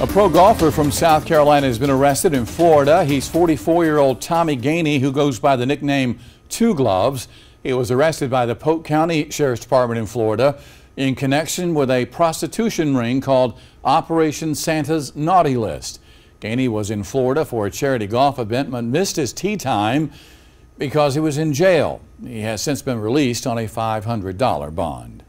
A pro golfer from South Carolina has been arrested in Florida. He's 44 year old Tommy Gainey, who goes by the nickname Two Gloves. He was arrested by the Polk County Sheriff's Department in Florida in connection with a prostitution ring called Operation Santa's Naughty List. Gainey was in Florida for a charity golf event but missed his tee time because he was in jail. He has since been released on a $500 bond.